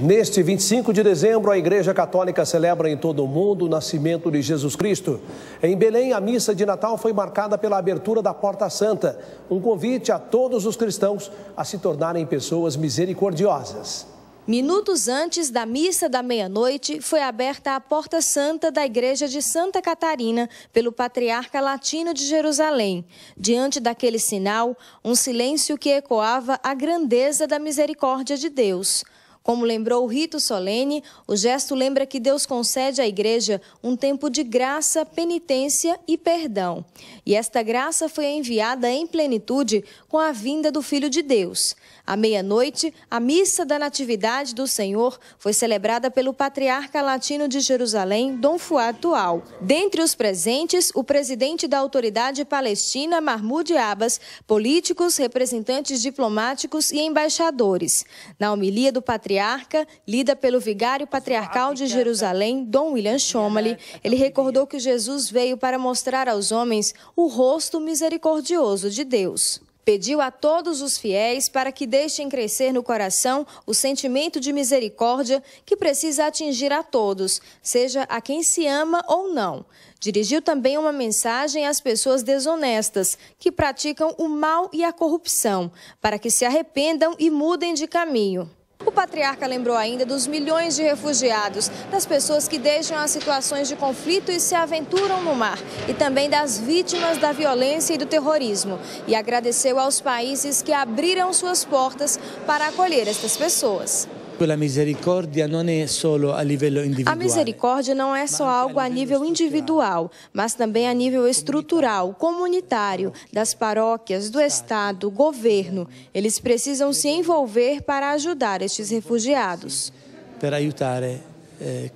Neste 25 de dezembro, a Igreja Católica celebra em todo o mundo o nascimento de Jesus Cristo. Em Belém, a missa de Natal foi marcada pela abertura da Porta Santa, um convite a todos os cristãos a se tornarem pessoas misericordiosas. Minutos antes da missa da meia-noite, foi aberta a Porta Santa da Igreja de Santa Catarina pelo Patriarca Latino de Jerusalém. Diante daquele sinal, um silêncio que ecoava a grandeza da misericórdia de Deus. Como lembrou o rito solene, o gesto lembra que Deus concede à igreja um tempo de graça, penitência e perdão. E esta graça foi enviada em plenitude com a vinda do Filho de Deus. À meia-noite, a missa da Natividade do Senhor foi celebrada pelo patriarca latino de Jerusalém, Dom Fuad Tual. Dentre os presentes, o presidente da autoridade palestina, Mahmoud Abbas, políticos, representantes diplomáticos e embaixadores. Na homilia do patriarca, patriarca, lida pelo vigário patriarcal de Jerusalém, Dom William Chomali, ele recordou que Jesus veio para mostrar aos homens o rosto misericordioso de Deus. Pediu a todos os fiéis para que deixem crescer no coração o sentimento de misericórdia que precisa atingir a todos, seja a quem se ama ou não. Dirigiu também uma mensagem às pessoas desonestas, que praticam o mal e a corrupção, para que se arrependam e mudem de caminho patriarca lembrou ainda dos milhões de refugiados, das pessoas que deixam as situações de conflito e se aventuram no mar, e também das vítimas da violência e do terrorismo. E agradeceu aos países que abriram suas portas para acolher estas pessoas. A misericórdia não é só é algo a nível individual, mas também a nível estrutural, comunitário, das paróquias, do Estado, governo. Eles precisam se envolver para ajudar estes refugiados. Para ajudar eh,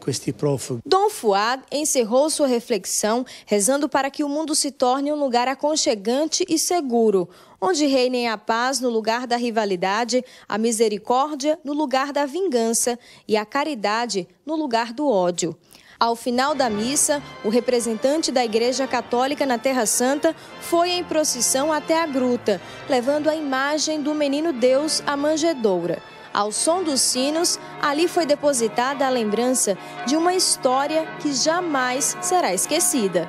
questi é, profughi. Dom Fuad encerrou sua reflexão rezando para que o mundo se torne um lugar aconchegante e seguro, onde reinem a paz no lugar da rivalidade, a misericórdia no lugar da vingança e a caridade no lugar do ódio. Ao final da missa, o representante da Igreja Católica na Terra Santa foi em procissão até a gruta, levando a imagem do menino Deus à manjedoura. Ao som dos sinos, ali foi depositada a lembrança de uma história que jamais será esquecida.